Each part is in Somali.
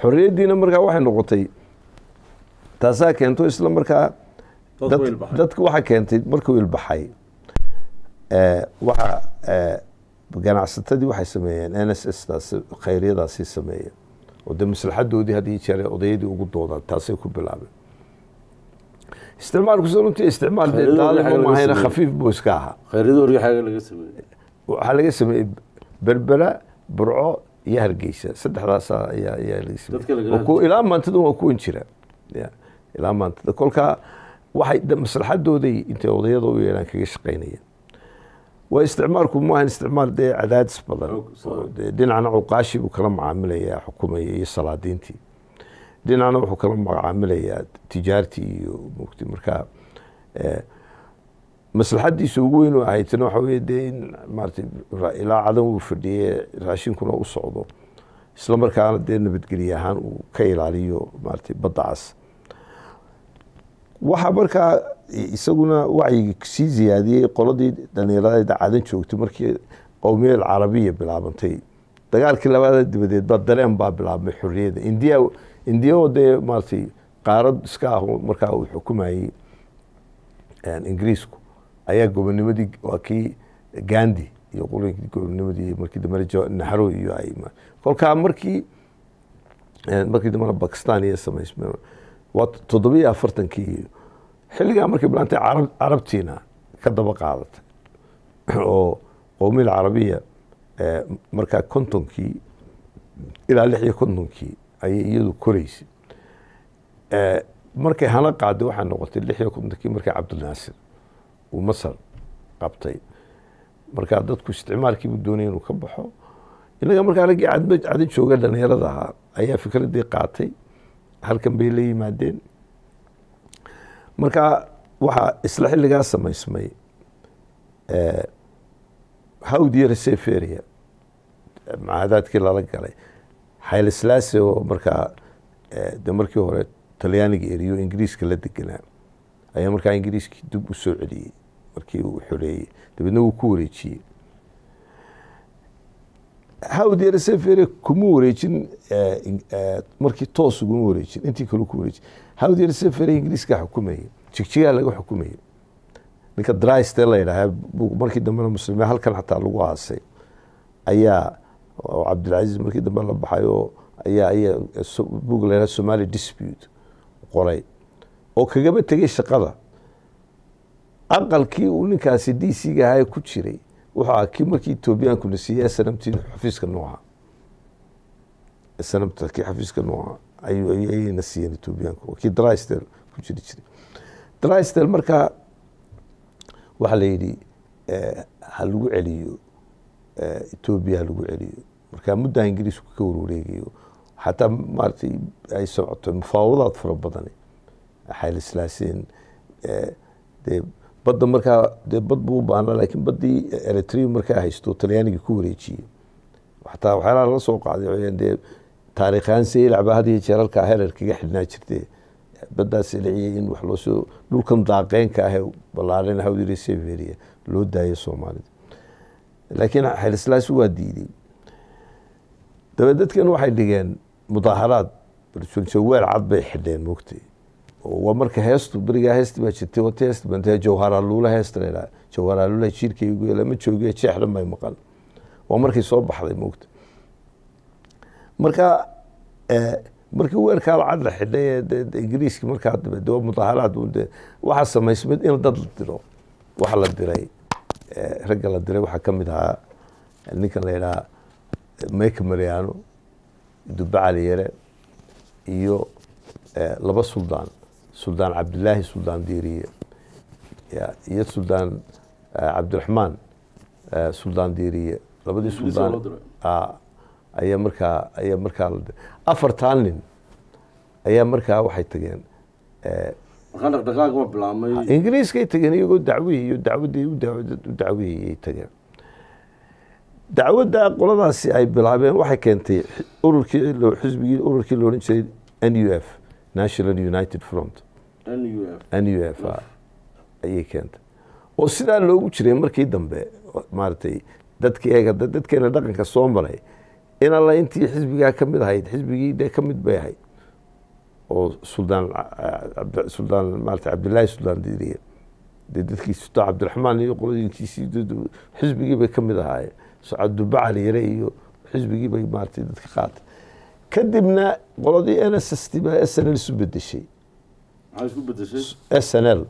xorriyaddiina markaa waxay noqotay taasaa keento isla markaa dadka waxa keentay markuu ilbaxay waxa ganacsatadii waxay sameeyeen n s s taas khayryadaasii sameeyeen oo dee maslaxadoodii haddii jeere odaydii ugu doodaan taasay ku bilaabeen isticmaalkusa runtii isticmaal dee daalimo mahayna khafiif buu iska ahaa waxaa laga sameeyey berbera burco iyo hargeysa saddexdaasaa ilaa maantadu waa kuwan jira ilaa maantada kolkaa waxay maslaxadooday intay odayada u yeelaan kaga shaqaynayeen waa isticmaalku maahan isticmaal dee cadaadis badan dhinacna cuqaashi buu kala macaamilayaa xukumaya iyo salaadiintii dhinacna wuxuu kala macaamilayaa tijaartii iyo mugti markaa eh, maslaxadiisa ugu weyn oo ahaydtana waxaa weye dee in maaratay ilaa cadan uu fadhiye raashinkuna u socdo isla markaana dee nabadgelye ahaan uu ka ilaaliyo maaratay baddacaas waxaa markaa isaguna wacyigii sii ziyaadiyey qoladii dhallinyarada cadan joogtay markii qowmiyad carabiya bilaabantay dagaalkii labaada dabadeed baa dareen baa bilaabmay xorriyada indiya indiya oo dee maaratay qaarad iska ah markaa uu xukumayey ingiriisku ayaa gobonimadii waa kii gandi iyo qulkii gobonimadii markii dambena naxaro iyo ay kolkaa markii eh, markii dambena bakistan iyo samaysmeen waa toddobiyo afartankii xilligaa markay bilaantay carab carabtiina ka daba qaadatay oo qowmiyal carabiya eh, markaa kontonkii ilaa lix iyo kontonkii ayay iyadu koraysay eh, markay hala qaada waxaa noqotay lix iyo kontonkii markii cabdilnaasir uu masar qabtay markaa dadku isticmaalkiibuu doonaya inuu ka baxo inaga markaa raggii cadma cada jooga dhallinyarada ayaa fikraddii qaatay halkan bay la yimaadeen markaa waxaa isla xilligaa samaysmay hawdiya eh, reseferia macaadaadkii lala galay xayl oo markaa eh, de markii hore talyaaniga eriyo ingiriiska la deganaa ayaa markaa ingiriiskii dib u soo celiyey markii uu xoreeyey dabeedna wuu ku wareejiyey hawdyarsefere kuma wareejin eh, eh, markii toos uguma wareejin intii kale ku wareejin hawdyarsefere ingiriiskaa xukumayay jigjigaha laga xukumayay ninka driste la yidhaaha markii dambena muslimiin halkan xataa lagu aasay ayaa oo cabdilcasiis markii dambe la baxayoo ayaa ayaa eh, bug la yidhaha somali dispute qoray oo kagaba tegay shaqada aqalkii uu ninkaasi d c ga ahaa ku jiray wuxuu ahaa kii markii etoobiyaanku la siiyey sanamtii xafiiska nuuca sanamta xafiiska nuuca ayayna siiyeen etoobiyaanku kii drystel ku jiri jiray drystel markaa waxaa la yidhi eh, ha lagu celiyo eh, etoobiya ha lagu celiyo markaa muddaa ingiriisku ka warwareegayo xataa maaratay ay socoto mufaawadaad fara badan xaylislaaseen eh, dee badda markaa dee bad buu u baahna laakiin baddii eritrea markaa haysto talyaanigii ku wareejiyey xataa waxyaalaha lala soo qaaday dee taariikhaan seylacba had iyo jeerarkaa ah, herer kaga xidhnaa jirte baddaas eliciya in wax loosoo dhulkan daaqeynka ahee ballaaran hawdiri ah, severia loo daayo soomaalida laakiin xaylislaasi waa diiday dabeed dadkan waxay dhigeen mudaaharaad jawaal cad bay xidheen moogtay waa marka heestu berigaa heesti baa jirtay wata heest banta jawharaluula heesta laydhaha jawharaluula jiirkaygu lama jooge jeex dhan bay maqan waa markii soo baxday moogta marka markii weerkaa lacad la xidhay ee markaa de waa mudaharaad de waxaa samaysmayd in dad la diro waxa la diray ragga la diray waxaa ka mid ahaa ninkan la yidhaha meyka mariano dubbe caliyere iyo laba suldaan suldaan cabdilaahi suldaan diiriye iyo suldaan eh, cabdiraxmaan eh, suldaan diiriye labadii suldaan ah, ayaa markaa ayaa markaa afartan nin ayaa markaa waxay tageen eh, ingiriiskay tageen iyagoo dacwihii iyo dacwadii u dacwihiyay tageen dacwadda qoladaasi ay bilaabeen waxay keentay ururkii xisbigii ururkii la odhan jiray n u f national united front nuf ayay keentay oo sidaa loogu jiray markii dambe maaratay dadki dadkeena dhaqanka soo maray in alla intii xisbigaa ka mid ahayd xisbigii dee ka mid bay ahayd oo suldaan suldaan maarata cabdillaahi suldaan diiriye dee dadkii sultaan cabdiraxmaan iyo qolooyinkiisii xisbigii bay ka mid ahaayeen so cabdibacali yare iyo xisbigii bay maaratay dadka qaatay kadibna qoladii n s s t baa s n l isu bedeshay s n l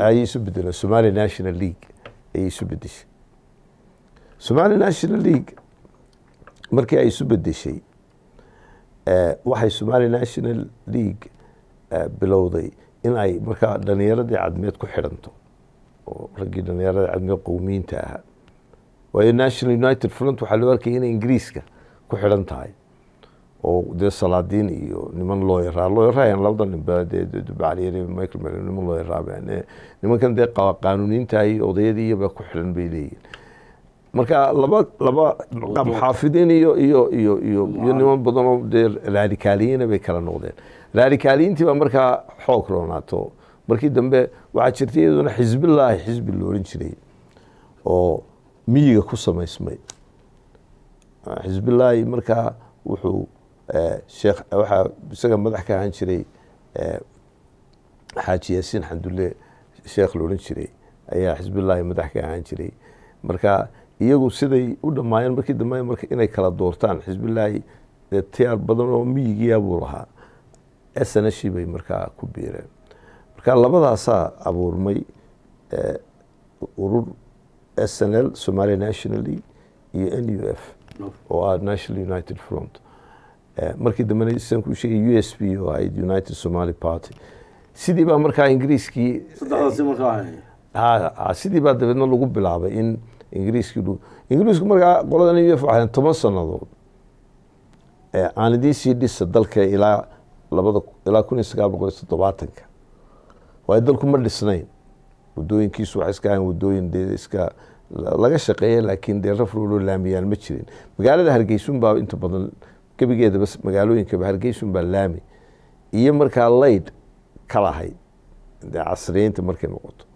ayay isu bedeleen somali national league ayay isu bedeshay somali national league markii ay isu bedeshay eh, waxay somali national league eh, bilowday in ay markaa dhalinyaradii cadmeed ku xidhanto oo raggii dhalinyaradii cadmeed qowmiyiinta ahaa waayo national united front waxaa loo arkaya in ingiriiska ku xidhan tahay oo dee salaadiin iyo niman loo yaraa loo yaraayan labada ninba dee dubacalyare michael mer niman loo yaraaban nimankan dee qaanuuniintaahi odayadii iyoba ku xidhan bay leeyihin marka laba laba qabxaafidiin iyo iyo iyo iyo iyo niman badan oo dee raadikaaliyiina bay kala noqdeen raadikaaliyiintii baa markaa xoog roonaato markii dambe waxaa jirtay iyaduna xisbillaahi xisbi la jiray oo miyiga ku samaysmay xisbillaahi markaa wuxuu eh, sheekwaxaa isaga madax ka ahaan jiray eh, xaaji yaasiin xandulle sheekh la odhan jiray ayaa xisbillaahi madax ka ahaan jiray marka iyagu siday u dhammaayeen markii dambe marka inay kala doortaan xisbillaahi eh, tiyaar badan oo miyigiiya buu lahaa snshi bay markaa ku biireen marka labadaasaa abuurmay urur snl somalia national league iyo n u f oo ah national united front eh, markii dambena isaan sheegay u s p oo ahayd united somali party sidii baa markaa ingiriiskii eh, sidii ah, ah, dabeedna lagu bilaabay in ingiriiskii ingiriisku markaa qoladan u f waxayn toban sannadood eh, aan idiin sii dhisa dalka ilaa labada ilaa kun iyo sagaal boqol iyo toddobaatanka waayo dalku ma dhisnayn wadooyinkiisu waxay iska ahayn wadooyin dee iska laga shaqeeya laakiin dee raf laamiyaal ma jirin magaalada hargeysunbaa inta badan gebigeedaba magaalooyinkaba hargeysunbaa laami iyo markaa layd ka lahayd dee casriyeynta markay noqoto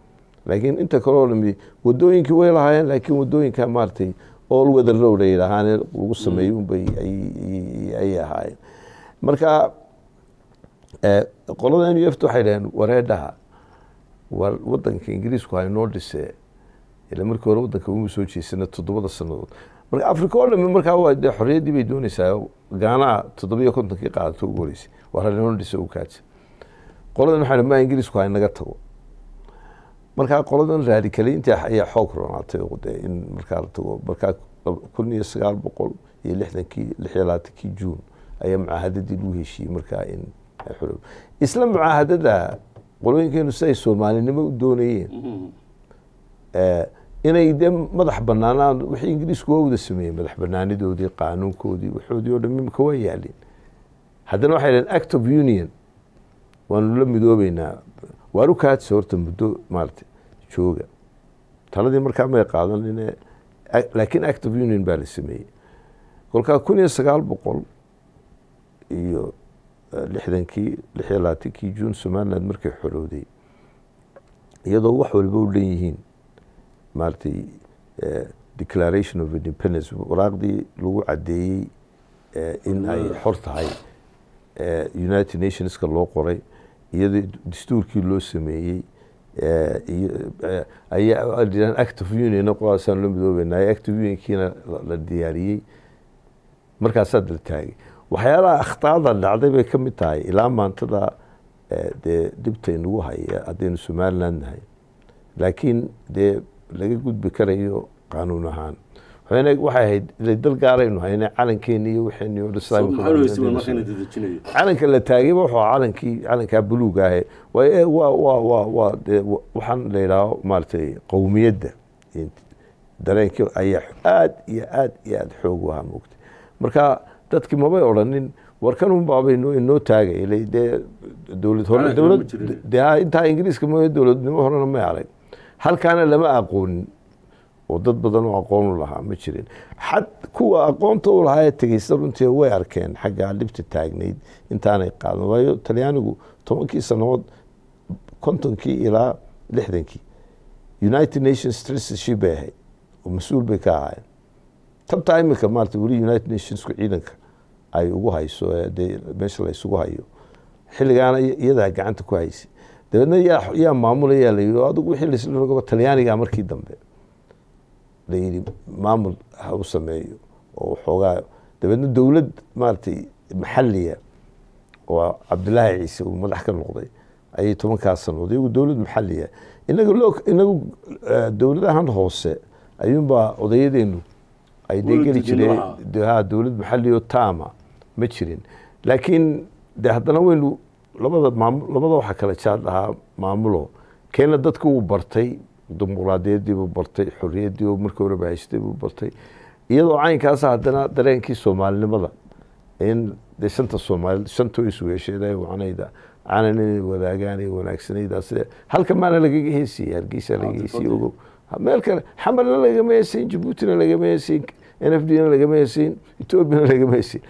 laakiin inta kaleo dhami wadooyinkii way lahaayeen laakiin wadooyinka maaragtay all weather road ay lahaane lagu sameeyey mm. unbay ayay ahaayeen marka eh, qolada n u f t waxay dhaheen wareedhaha war wadanka ingiriisku haynoo dhisee ila markii hore waddanka uma soo jeesana toddobada sannadood marka africa o dham markaa waa xorriyaddii bay doonaysaa gaanaa toddobiyo kontonkii qaadato ugu waa ralinoldis u kaajay qoladan waxaa maa ingiriisku hay naga tago markaa qoladan raalikaleynta ayaa xoog ronaatay in markaa la tago markaa kun iyo sagaal boqol iyo lixdankii lix iyo labaatankii juun ayaa mucaahadadii lagu heshiiyey markaa in isla mucaahadada qolooyinkeenu siday soomaalinimo u doonayeen mm-hmm. eh, inay dee madax banaanaan wixii ingiriisku waa wada sameeyeen madax banaanidoodii qaanuunkoodii waxoodii oo dhan imika yaalin haddana waxay dhaheen act of union waanu la midoobeynaa waaru kaadisa horta muddo maarata jooga taladii markaa may qaadanine laakiin act of union baa la sameeyey kolkaa kun iyo sagaal boqol iyo eh, lixdankii lix iyo labaatankii juun somaliland markay xorowday iyadoo wax walba u dhan maaragtay eh, declaration of independence waraaqdii lagu cadeeyey eh, in ay xor tahay eh, united nationska loo qoray iyadoo dastuurkii loo sameeyey ayaa act of union qodaasaan loo midoobeyna act of unionkiina la diyaariyey markaasaa dal taagay waxyaalaha akhtaada dhacday bay ka mid tahay ilaa maantada dee dhibta inagu haya haddaynu somaliland nahay laakiin dee laga gudbi karayo qaanuun ahaan waxay ahayd dal gaaraynu haynay calankeeni iyo wxeencalanka la taagayba wuxuu calankii calankaa buluuga ahe eh, waxaan la yidhaaho maaratay qowmiyadda dareenkii ayaa aad iyo aad iyo aad xoog u ahaa moogtay marka dadki mabay odhanin warkan unbaabay inoo taagay dee dowlad hore dowlad dee intaa ingiriiska mooye dowladnimo horena may arag halkaana lama aqoonin oo dad badan oo aqoon u lahaa ma jirin xad kuwa aqoonta u lahaa ee tegeysta runtii way arkeen xaggaa dhibta taagnayd intaanay qaadan waayo talyaanigu tobankii sannadood kontonkii ilaa lixdankii united nations triceshii bay ahayd oo mas-uul bay ka ahaayeen tabtaa iminka maarata weli united nationsku ciidanka ay ugu hayso dee meesha la hayo xilligaana iyadaa gacanta ku haysay dabeedna yaa maamulaya la yii adigu wixii laisla rogaba talyaaniga ah markii dambe la yidhi maamul ha u sameeyo oo xoogaa dabeedna dowlad maaratay maxaliya oo cabdilaahi ciise uu madax ka noqday ayay tobankaas sanood iyagu dowlad maxaliya ah. inagu lo inagu eh, dowladahan hoose ayuunbaa odayadeenu ay dee geli jireen ha dowlad maxali oo ma jirin laakiin de haddana waynu labada waxaa kala jaad ahaa maamulo keena dadka uu bartay dimuqraadiyadiibuu bartay xoriyadiibu markii horeba haystay buu bartay iyadoo caynkaasa haddana dareenkii soomaalinimada in de shanta soomaali shantoo isweesheenay wacnayda aanan inay wadaagaan ee wanaagsanayda halka maana lagaga heesiye hargeysa laga heesiye ogow meel kale xamarna lagama heesiin jabuutina lagama heesiin n f d lagama heesiin ethoobiana lagama heesiin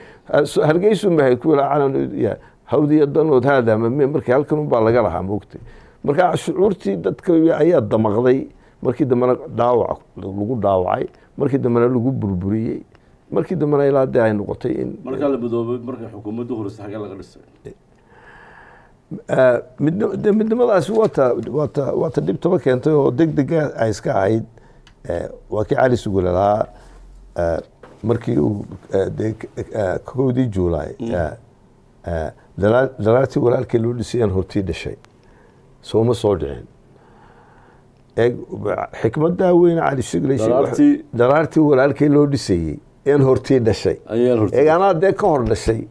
hargeysu mahay kuwila calan yahay hawd iyo danood haadaa mame marka halkan unbaa laga lahaa moogtay marka shucuurtii dadka ayaa damaqday markii dambena dhaawac lagu dhaawacay markii dambena lagu burburiyey markii dambena ilaa dee ay noqotay in markaa la midoobay marka xukuumaddu horeysa xagee laga dhisay eh, de midnimadaasi waata waata waata dhib taba keentay oo deg dega ah ay iska ahayd eh, waa kii cali sugula lahaa eh, markii uu de kowdii juulaay mm daraartii walaalkii loo dhisayaan hortii dhashay sooma soo dhicin xikmadaa weyn calisdalaartii walaalkii loo dhisayey en hortii dhashay eeg anaa dee ka hor dhashay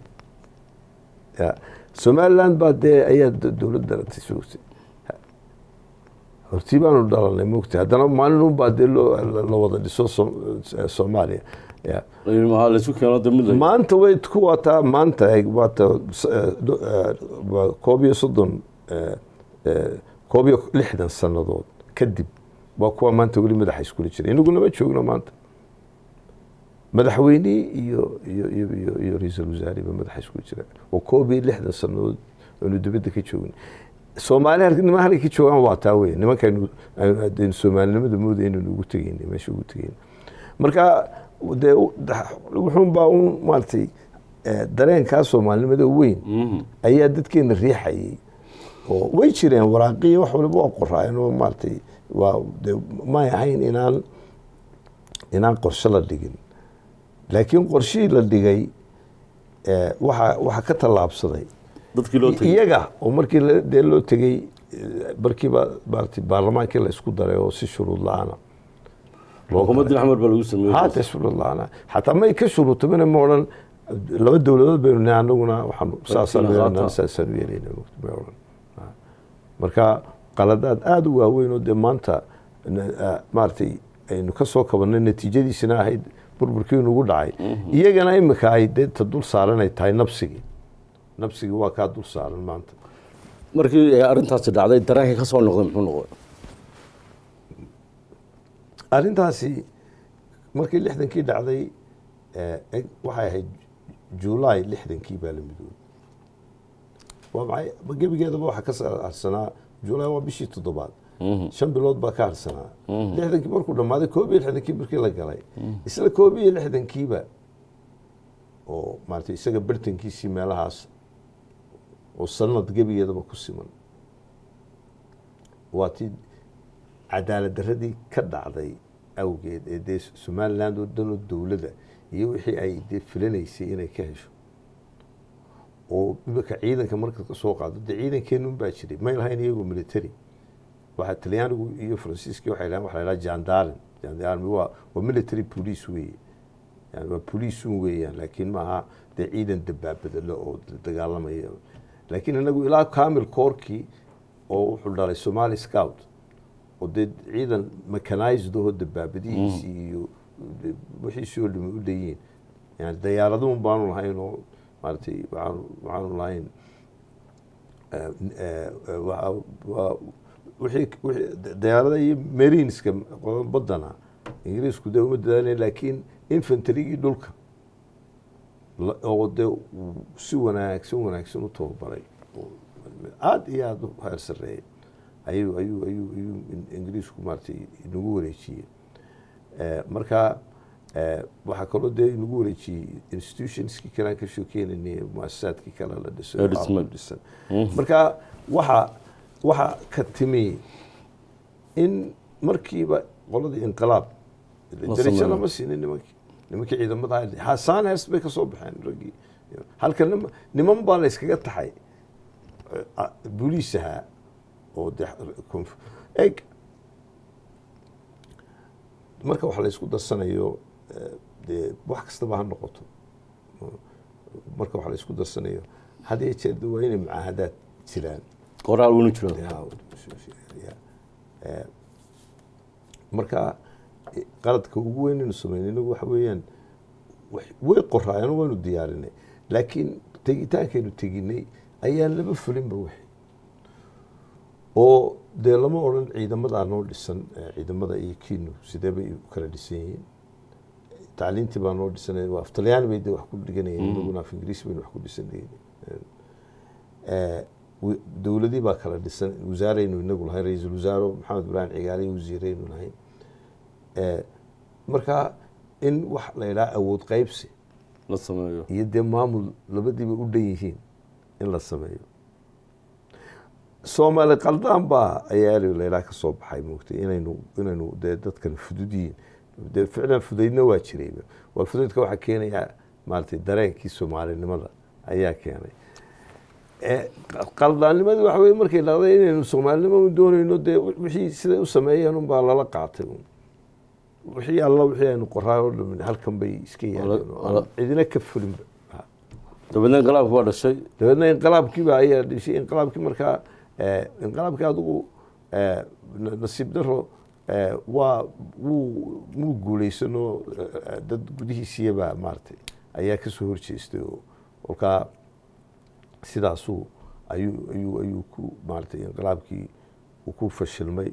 somalilan baa dee ayaa dowlad daratay sugsa hortii baanu dhalanay mogta haddana maalinun baa dee la wada dhiso soomaaliya maanta way ku wataa maanta waata koob iyo soddon koob iyo lixdan sannadood kadib waa kuwa maanta weli madaxa iskula jira inaguna ma joogno maanta madaxweynihii iyo iyo iyo iyo iyo ra-iisul wasaareba madaxa iskula jira waa koob iyo lixdan sannadood aanu dibadda ka joogin soomaali niman halka ka joogaan waa taa wey nimankaynu soomaalinimada moodaynu ugu tegeyna meesha ugu tegeyna marka deewuxuunbaa un maaratay e, dareenkaa soomaalinimada weyn mm-hmm. ayaa dadkeena riixayay oo way jireen waraaqiya wax waliba waa qoraayeen oo maaratay waa de may ahayn inaan inaan qorshe la dhigin laakiin qorshihii la dhigay e, waa waxaa ka tallaabsaday iyaga oo markii dee loo tegey markiiba e, maarata baarlamaankii la isku daray oo si shuruud la-aana ah xataa ma ka shuruutamina ma laba dowladood baynu marka qaladaad aada u waaweynoo dee maanta maaratay aynu ka soo natiijadiisina ahayd burburkiinu dhacay mhm. iyagana imika ay deeta dul saaranay tahay nabsigii nabsigii waa markii arintaasi dhacday dareenka ka soo noqday muxuu noqday arintaasi markii lixdankii dhacday waxay ahayd julaay lixdankii baa la midoobay waa maxay gebigeedaba waxaa ka harsanaa julaay waa bishii toddobaad mhm. shan bilood baa ka harsanaa mhm. lixdankii markuu dhammaaday koob lixdankii markii la galay mhm. isla koob lixdankiiba oo maarata isaga bartankiisii meelahaas oo sanad gebigeedaba ku siman waa tii cadaalad daradii ka dhacday awgeed ee dee somaliland dan dhanoo dowladda iyo wixii ay dee filanaysay inay ka hesho oo imika ciidanka marka kasoo qaado dee ciidankeenu unbaa jiray may lahayn iyagu military waxaa talyaanigu iyo faransiiskii waxay lahayn waxa la jandarin jandarmi waa waa military police weeye yani waa police un weeyaan laakiin maaha dee ciidan dabaabadalo oo dagaalamaya laakiin inagu ilaa kamil koorkii oo wuxuu dhalay somali scout oo dee ciidan mecanisedaho dabaabidihiisii iyo wixii wixiisoo dhumi u dayeen yani dayaaraduun baanu lahayn oo maaratay waxaanu lahayn dayaarada iyo marinska badana ingiriisku dee uma dadaalin laakiin infantarigii dhulka oo dee si wanaagsan wanaagsan u tababaray aada iyo aada u heer sareeya ayuu ingiriisku maarata inagu wareejiyey eh, marka eh, waxaa kaloo dee inagu wareejiyey institutionskii kalaan ka shookeynanay muasasaadkii kale la dhisan mm-hmm. marka waxa waxaa ka timi in markiiba qoladii inqilaab darajo lama siinin nimankii nimankii ciidamada xasaan bay kasoo soo baxeen raggii halka niman baa la yskaga taxay buliis eh, ah, ahaa oo eeg marka waxa la isku darsanayo eh, dee wax kastaba ha noqoto marka waxa la isku darsanayo had iyo jeer waa inay mucaahadaad jiraan qoraal una jiro eh, marka eh, qaladka ugu weyn inu sameyn inagu waxa weeyaan way qoraayeen waynu diyaarinay laakiin tegitaankaynu teginay ayaan laba fulinba wixi oo dee lama odran ciidamadaa noo dhisan eh, ciidamada iyo kiinu sidee bay u kala dhisan yihiin tacliintii baa noo dhisan aftalyaan bay de wax ku dhiganayeen mm. inaguna af ingiriisi baynu wax ku dhisanayeen eh, dowladii baa kala dhisan wasaaraynu inagu lahayn ra-iisul wasaaro maxamed ibraahim cigaaliyo wasiiraynu lahayn eh, marka in wax la idhaha awood qaybsi iyo dee maamul labadiiba u dhan yihiin in la sameeyo soomaali qaldaan baa ayaa erelailaa ka soo baxay moogtay inaynu inaynu dee dadkan fudud dee ficlan fudaydna waa jiray waa fudaydka waxaa keenayaa maaratay dareenkii soomaalinimada ayaa keenay qaldaannimadii waxa weye markay dhacday inaynu soomaalinimo doonayno dee wixii siday u sameeyeen unbaa lala qaatay wixii alla wixii aynu qoraar oo dhamin halkan bay iska yaadeen cidina ka fulinba dabeedna inqalaabku waa dhashay dabeedna inqalaabkiiba ayaa dhashay inqalaabkii markaa inqilaabkii adugu nasiib daro waa wuu muu guulaysanoo dad gudihiisiyaba maaratay ayaa kasoo horjeestay oo kolkaa sidaasuu ayuu ayuu ayuu ku maaratay inqilaabkii uu ku fashilmay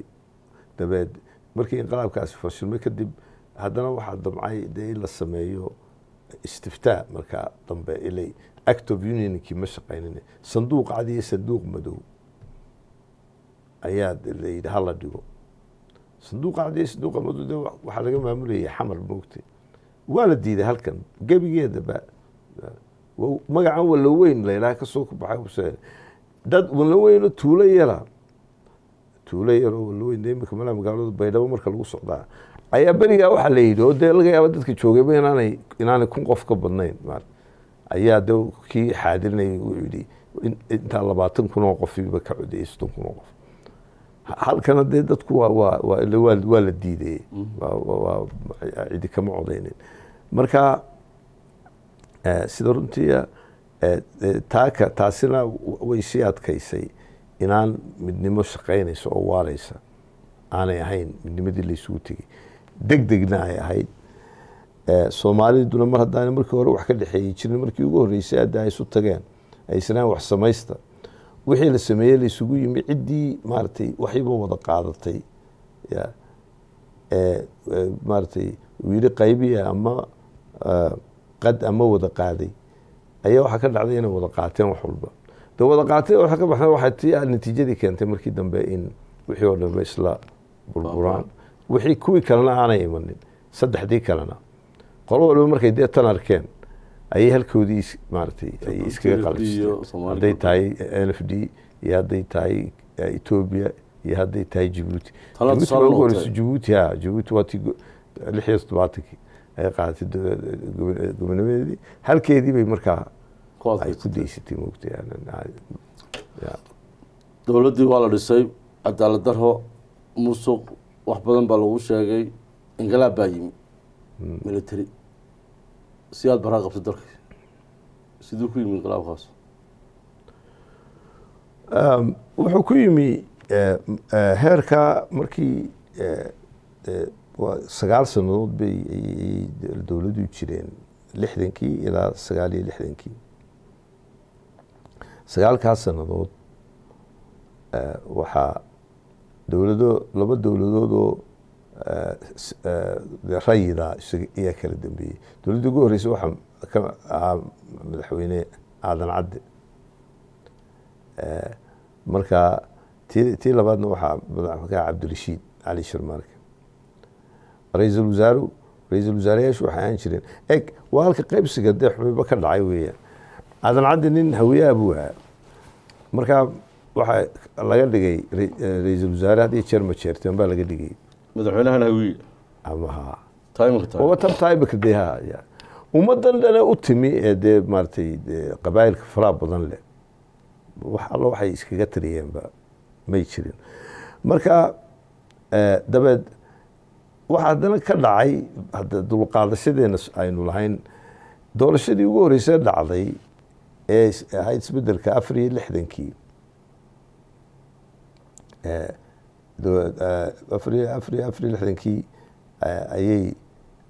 dabeed markii inqilaabkaasi fashilmay kadib haddana waxaa damcay dee in la sameeyo istiftaa markaa dambe ilay act of unionkii ma shaqaynine sanduuq cadiyo sanduuq madow ayaa layidhi hala dhigo sanduuqa cadii sanduuqa maduude waxaa laga maamulayay xamar moogte waa la diiday halkan gebigeedaba magacan wala weyn laydhaha kasoo baxay dad wala tuulo yara tuulo yaroo wala weyn iminka malaa magaalada baydhabo marka lagu socdaa ayaa berigaa waxaa la yidhi oo dee laga yaaba dadka joogayba inaanay inaanay kun qof ka badnayn ayaa de kii xaadirinayay uu yidhi intaa labaatan kun oo qofiba ka cudiyay soddon kun oo qof halkana dee dadku waa la diidayey cidi kama codaynin marka eh, sida runtii eh, eh, taaka taasina way sii adkaysay inaan midnimo shaqaynaysa oo waalaysa aanay ahayn midnimadii laysugu tegey deg degna ay ahayd soomaaliduna mar haddaan markii hore wax ka dhexeeyey jirin markii ugu horreysay hadda ay isu tageen ay isnaan wax samaysta wixii la sameeyey la yimi ciddii maaratay waxayba wada qaadatay maaratay wiili qaybiya ah ama qad ama wada qaaday ayaa waxaa ka dhacday inay wada qaateen wax walba de wada qaatay waxa ka baxna waxay ti ah natiijadii keentay markii dambe in wixii oo dhanba isla burburaan wixii kuwii kalena aanay imanin saddexdii kalena qolo walba markay dee tan arkeen ayay halkoodii maaragtay ay iskaga qalbisahaday tahay n f d iyo hadday tahay eh, ethoobia iyo hadday tahay jibuuti jibuuti horeyso jibuuti ha jibuuti waatii lix iyo toddobaatankii ay qaadatay gobonimadeedii halkeedii bay markaa ay ku daysatay mogtadowladdii waa la dhisay cadaalad darho musuq wax badan baa lagu sheegay inqilaab baa yimi hmm. military si aada baraa qabta dalka siduu ku yimi inqilaabkaas ehm, wuxuu ku yimi eh, eh, heerka markii eh, sagaal sanadood bay ayay dowladdu jireen lixdankii ilaa sagaal iyo lixdankii sagaalkaas sanadood waxaa dowlado laba dowladoodoo rayina iyaa kala dambeeyey dowladdii ugu horreysay waxaa ka ahaa madaxweyne aadan cadde marka ti tii labaadna waxaa madaxwakaha cabdirashiid cali sharmaarka ra-iisul wasaaru ra-iisul wasaareyaashu waxay ahaan jireen eg waa halka qaybsiga dee xubayba ka dhacay weeyaan aadan cadde nin hawiyaha buu ahaa markaa waxaa laga dhigay ra-iisul wasaare hadii jeer ma jeerteen baa laga dhigay madaxweynahana wiil ama hatantimika dee ummadan dhane u timi ee dee maaratay qabaayilka faraha badan leh wax allo waxay iskaga tariyeenba may jirin marka dabeed waxaa haddana ka dhacay hadda dulqaadashadeena aynu lahayn doorashadii ugu horreysee dhacday ee ahayd isbeddelka afar iyo lixdankii afar iyo lixdankii ayay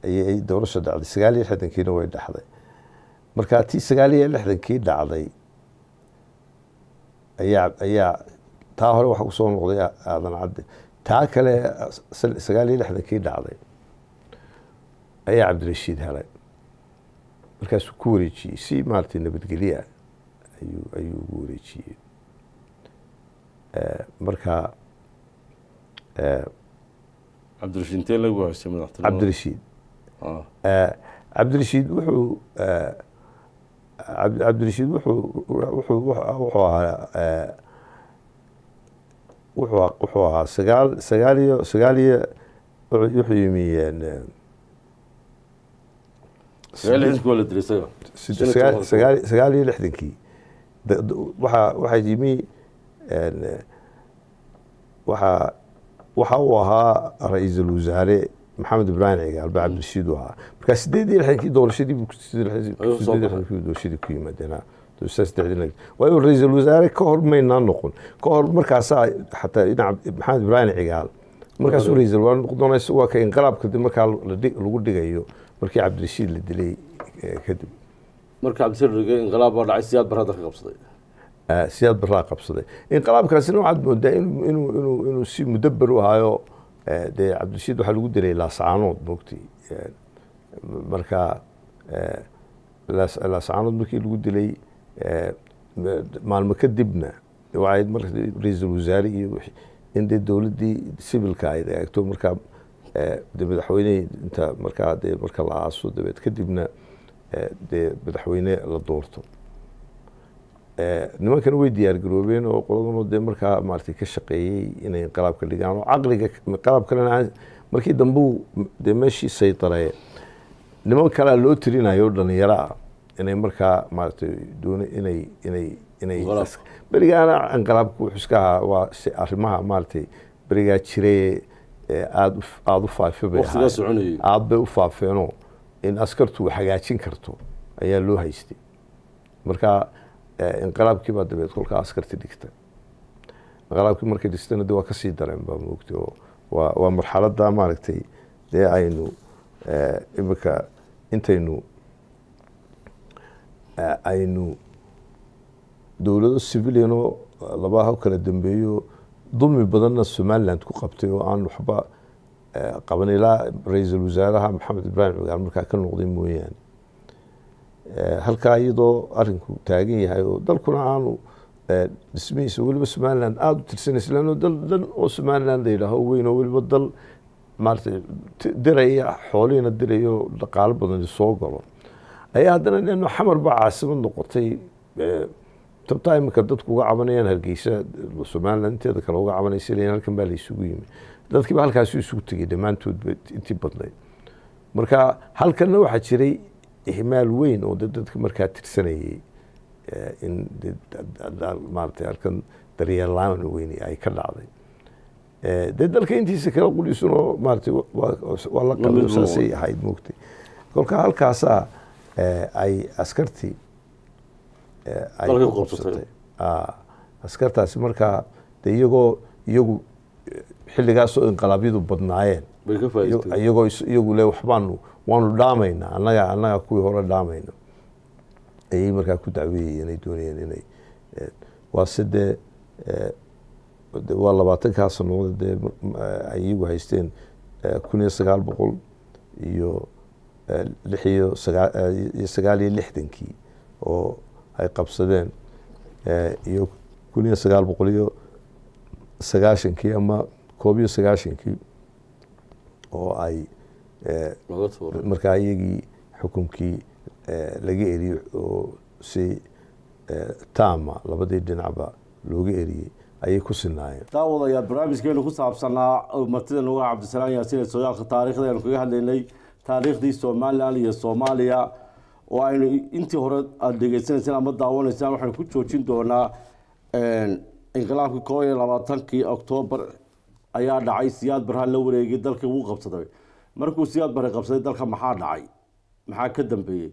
ayay doorasha dhacday sagaal iyo lixdankiina way dhacday markaa tii sagaal iyo lixdankii dhacday ayaa ayaa taa hore waxaa kusoo noqday aadan cabdi taa kale sagaal iyo lixdankii dhacday ayaa cabdirashiid helay markaasuu ku wareejiyey si maaratay nabadgelya ayuu ayuu ugu wareejiyey marka cabdirashiid eh, cabdirashiid ah. eh, wuxuu cabdirashiid eh, wuxuu ahaa wuxuu ahaa sagaal sagaal iyo sagaal iyo wuxuu yimi sagaal iyo lixdankii waxaa yimi waxaa waxa uu ahaa ra-iisul wasaare maxamed ibraahim cigaal mm. cabdirashiid u ahaa markaa sideed iyo lixdankii ku yimaadeen waayo ra-iisul wasaare ka hor maynaa noqon ka hor markaasaa xataa dhinaca maxamed ibraahim cigaal markaasuu ra-iisul wasaare noqdona waa ka inqalaabka markaa lagu dhigayo markii cabdirashiid la dilay kadib marka cabdirashiid la baa dhacay siyaad barada qabsaday siyaad barraa qabsaday inqilaabkaasi noocaad moodaa inuu si mudaber u ahaayo dee cabdirashiid waxaa lagu dilay laascaanood mogti marka laascaanood markii lagu dilay maalmo kadibna waxayd mar ra-iisul wasaare iyo in dee dowladdii sivilka ay eegto markaa de madaxweynehii inta markaa de marka la aaso dabeed kadibna dee madaxweyne la doorto Eh, nimankan way diyaargaroobeen oo qoladuna dee markaa maarata ka shaqeeyey inay inqilaabka dhigaan oo caqliga inqilaab kalena markii dambe dee meeshii saytaree niman kalea loo tirinayo dhalinyaro ah inay markaa maarata doona inay inay inay berigaana inqilaabku wuxuu iska ahaa waa si arrimaha maaratay berigaa jiree eh, aad aada u faafe bay aad bay u faafeenoo in askartu hagaajin karto ayaa loo haystay marka inqilaabkiibaa dabeed kolka askarti dhigta inqilaabkii markay dhistana de waa kasii dareen baa moogtay oo waa marxaladaa maaragtay dee aynu iminka intaynu aynu dowlado civilian oo labaaha u kala dambeeyo dumi badanna somaliland ku qabtay oo aan waxba qaban ilaa ra-iisul wasaaraha maxamed ibraahim cigaal markaa ka noqday mooyaane halkaa iyadoo arinku taagan yahay oo dalkuna aanu dhismihiisa weliba somalilan aada u tirsanaysa leanno dal dhan oo somalilan la yidhaaho weyn oo weliba dal maarata diraya xoolihiina dirayo dhaqaalo badani soo galo ayaa haddana leanno xamar baa caasimad noqotay tabtaa iminka dadku uga cabanayaan hargeysa somalilan inteeda kale uga cabanaysa leeyihin halkan baa la yimi dadkiiba halkaasi isugu tegay dhammaantoodba intii badnayd marka halkanna waxaa jiray ihmaal weyn oo dadka markaa tirsanayay eh, in maarata halkan daryeel laaan weyne ay ka dhacday eh, dee dalka intiisa kala qudhisunoo maarata waa la qabay saasay ahayd moogtay kolka halkaasaa eh, ay askartii ah, askartaasi markaa de iyagoo iyagu xilligaasoo inqalaabyadu badnaayeen iyagoo iyagu le waxbaanu waanu dhaamayna annaga annaga kuwii hore dhaamayna ayay markaa ku dacweeyeen ay doonayeen inay eh, waa se eh, dee waa labaatankaa sannadood dee eh, ay iyagu haysteen kun iyo sagaal boqol iyo lix iyo sagaaiyo sagaal iyo lixdankii oo ay qabsadeen iyo kun iyo sagaal boqol iyo sagaashankii ama koob iyo sagaashankii oo ay markaa iyagii xukunkii eh, laga eriyey oo si eh, taama labadii dhinacba looga eriyey ayay ku sinaayeen daawad ayaa barnaamijkeenu ku saabsanaa martida nugaha cabdisalaam yaasiin sooyaalka taariikhda aynu kaga hadlaynay taariikhdii somalilan iyo soomaaliya oo aynu intii hore aada dhegeysanaysaan ama daawanaysaan waxaynu ku joojin doonaa eh, inqilaabkii koob iyo labaatankii oktoobar ayaa dhacay siyaad barhaan la wareegay dalkii ugu qabsaday markuu siyaad bari qabsaday dalka maxaa dhacay maxaa ka dambeeyey